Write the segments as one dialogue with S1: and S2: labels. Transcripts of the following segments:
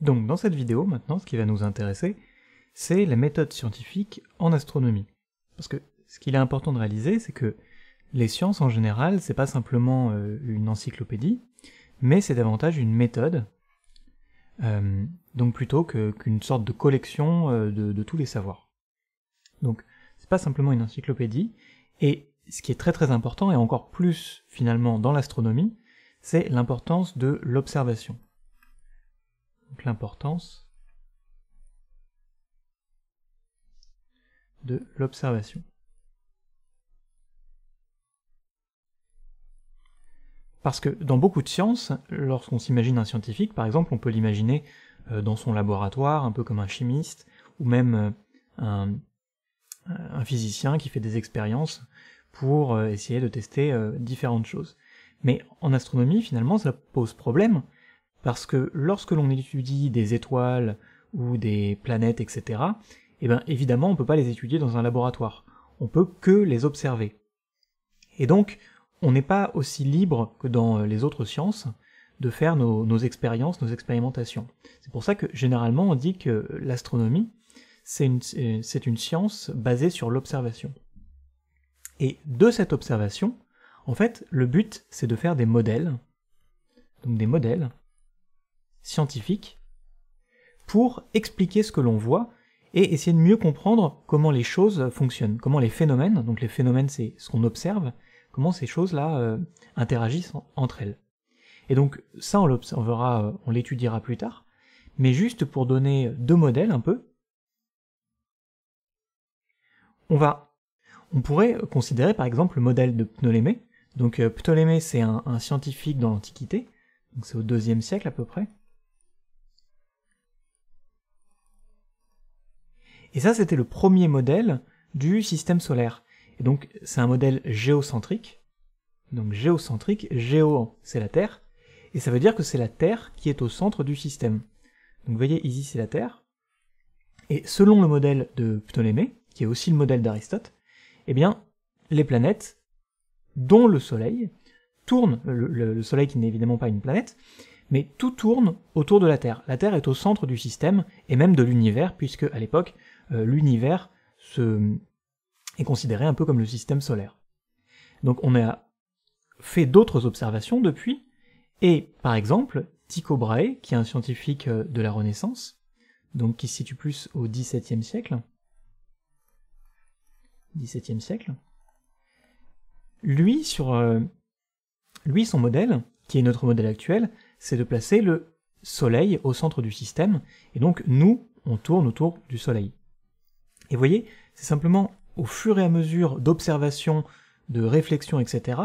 S1: Donc dans cette vidéo maintenant, ce qui va nous intéresser, c'est la méthode scientifique en astronomie. Parce que ce qu'il est important de réaliser, c'est que les sciences en général, c'est pas simplement euh, une encyclopédie, mais c'est davantage une méthode, euh, donc plutôt qu'une sorte de collection euh, de, de, tous les savoirs. Donc c'est pas simplement une encyclopédie, et ce qui est très très important, et encore plus finalement dans l'astronomie, c'est l'importance de l'observation donc l'importance de l'observation. Parce que dans beaucoup de sciences, lorsqu'on s'imagine un scientifique, par exemple, on peut l'imaginer euh, dans son laboratoire, un peu comme un chimiste, ou même euh, un, un physicien qui fait des expériences pour euh, essayer de tester différentes choses. Mais en astronomie, finalement, ça pose problème, parce que lorsque l'on étudie des étoiles ou des planètes, etc., eh bien évidemment on ne peut pas les étudier dans un laboratoire, on ne peut que les observer. Et donc on n'est pas aussi libre que dans les autres sciences de faire nos, expériences, nos expérimentations. C'est pour ça que généralement on dit que l'astronomie, c'est une, une science basée sur l'observation. Et de cette observation, en fait, le but, c'est de faire des modèles, donc des modèles scientifique pour expliquer ce que l'on voit et essayer de mieux comprendre comment les choses fonctionnent, comment les phénomènes, donc les phénomènes c'est ce qu'on observe, comment ces choses-là euh, interagissent entre elles. Et donc ça on l'observera, euh, on l'étudiera plus tard, mais juste pour donner deux modèles un peu, on va, on pourrait considérer par exemple le modèle de Ptolémée. Donc euh, Ptolémée c'est un, scientifique dans l'Antiquité, donc c'est au deuxième siècle à peu près, Et ça, c'était le premier modèle du système solaire. Et donc, c'est un modèle géocentrique. Donc, géocentrique, géo, c'est la Terre. Et ça veut dire que c'est la Terre qui est au centre du système. Donc, voyez, ici, c'est la Terre. Et selon le modèle de Ptolémée, qui est aussi le modèle d'Aristote, eh bien, les planètes, dont le Soleil, tournent, le Soleil qui n'est évidemment pas une planète, mais tout tourne autour de la Terre. La Terre est au centre du système et même de l'univers, puisque à l'époque, euh, l'univers est considéré un peu comme le système solaire. Donc on a fait d'autres observations depuis, et par exemple, Tycho Brahe, qui est un scientifique euh, de la Renaissance, donc qui se situe plus au XVIIe siècle, siècle, lui, sur, euh, lui, son modèle, qui est notre modèle actuel, c'est de placer le Soleil au centre du système, et donc nous, on tourne autour du Soleil. Et vous voyez, c'est simplement au fur et à mesure d'observation, de réflexion, etc.,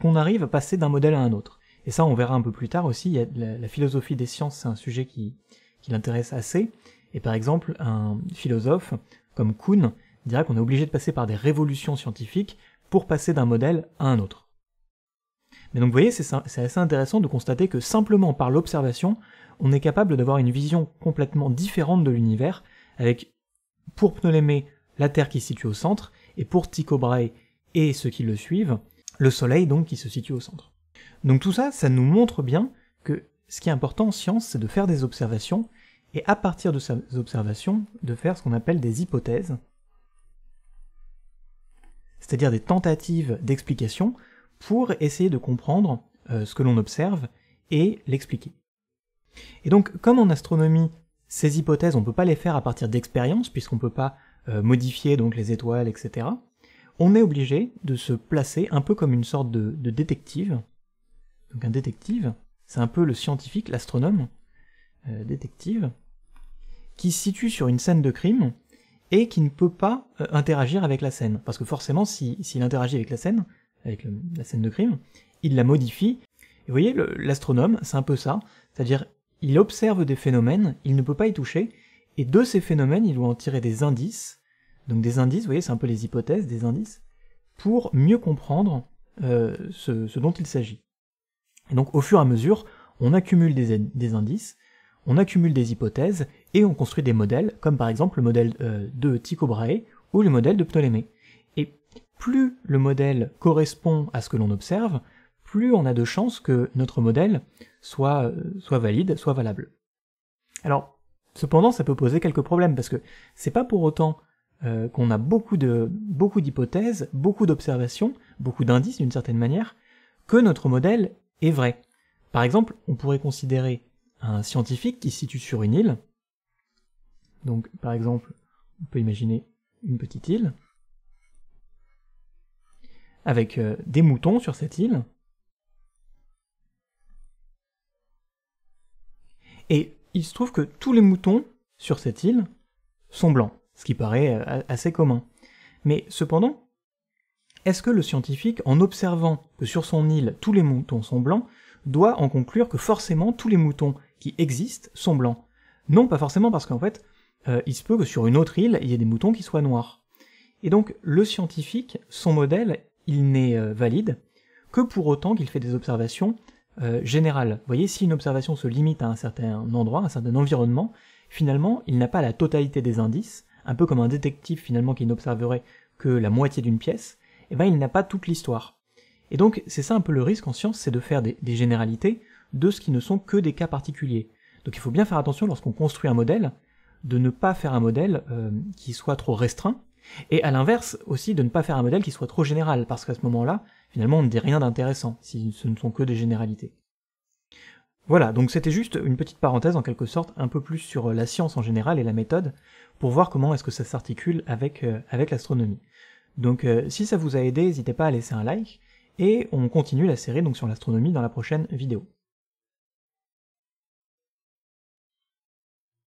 S1: qu'on arrive à passer d'un modèle à un autre. Et ça, on verra un peu plus tard aussi, la, philosophie des sciences, c'est un sujet qui, qui l'intéresse assez, et par exemple, un philosophe comme Kuhn dira qu'on est obligé de passer par des révolutions scientifiques pour passer d'un modèle à un autre. Mais donc vous voyez, c'est assez intéressant de constater que simplement par l'observation, on est capable d'avoir une vision complètement différente de l'univers, avec pour Ptolémée la Terre qui se situe au centre, et pour Tycho Brahe et ceux qui le suivent, le Soleil donc qui se situe au centre. Donc tout ça, ça nous montre bien que ce qui est important en science, c'est de faire des observations, et à partir de ces observations, de faire ce qu'on appelle des hypothèses, c'est-à-dire des tentatives d'explication pour essayer de comprendre euh, ce que l'on observe et l'expliquer. Et donc, comme en astronomie, ces hypothèses, on ne peut pas les faire à partir d'expériences, puisqu'on ne peut pas euh, modifier donc les étoiles, etc., on est obligé de se placer un peu comme une sorte de, détective. Donc un détective, c'est un peu le scientifique, l'astronome, euh, détective, qui se situe sur une scène de crime et qui ne peut pas interagir avec la scène. Parce que forcément, s'il interagit avec la scène, avec la scène de crime, il la modifie. Et vous voyez, l'astronome, c'est un peu ça, c'est-à-dire il observe des phénomènes, il ne peut pas y toucher, et de ces phénomènes, il doit en tirer des indices, donc des indices, vous voyez, c'est un peu les hypothèses, des indices, pour mieux comprendre euh, ce, dont il s'agit. Et donc au fur et à mesure, on accumule des, des, indices, on accumule des hypothèses, et on construit des modèles, comme par exemple le modèle euh, de Tycho Brahe ou le modèle de Ptolémée plus le modèle correspond à ce que l'on observe, plus on a de chances que notre modèle soit, euh, soit valide, soit valable. Alors, cependant, ça peut poser quelques problèmes, parce que c'est pas pour autant euh, qu'on a beaucoup de beaucoup d'hypothèses, beaucoup d'observations, beaucoup d'indices d'une certaine manière, que notre modèle est vrai. Par exemple, on pourrait considérer un scientifique qui se situe sur une île. Donc, par exemple, on peut imaginer une petite île avec euh, des moutons sur cette île. Et il se trouve que tous les moutons sur cette île sont blancs, ce qui paraît euh, assez commun. Mais cependant, est-ce que le scientifique, en observant que sur son île tous les moutons sont blancs, doit en conclure que forcément tous les moutons qui existent sont blancs Non, pas forcément parce qu'en fait, euh, il se peut que sur une autre île, il y ait des moutons qui soient noirs. Et donc, le scientifique, son modèle, il n'est euh, valide que pour autant qu'il fait des observations euh, générales. Vous voyez, si une observation se limite à un certain endroit, à un certain environnement, finalement, il n'a pas la totalité des indices, un peu comme un détective finalement qui n'observerait que la moitié d'une pièce, eh bien, il n'a pas toute l'histoire. Et donc, c'est ça un peu le risque en science, c'est de faire des, généralités de ce qui ne sont que des cas particuliers. Donc il faut bien faire attention lorsqu'on construit un modèle, de ne pas faire un modèle euh, qui soit trop restreint, et à l'inverse aussi de ne pas faire un modèle qui soit trop général, parce qu'à ce moment-là, finalement on ne dit rien d'intéressant, si ce ne sont que des généralités. Voilà, donc c'était juste une petite parenthèse en quelque sorte, un peu plus sur euh, la science en général et la méthode, pour voir comment est-ce que ça s'articule avec, euh, avec l'astronomie. Donc euh, si ça vous a aidé, n'hésitez pas à laisser un like, et on continue la série donc sur l'astronomie dans la prochaine vidéo.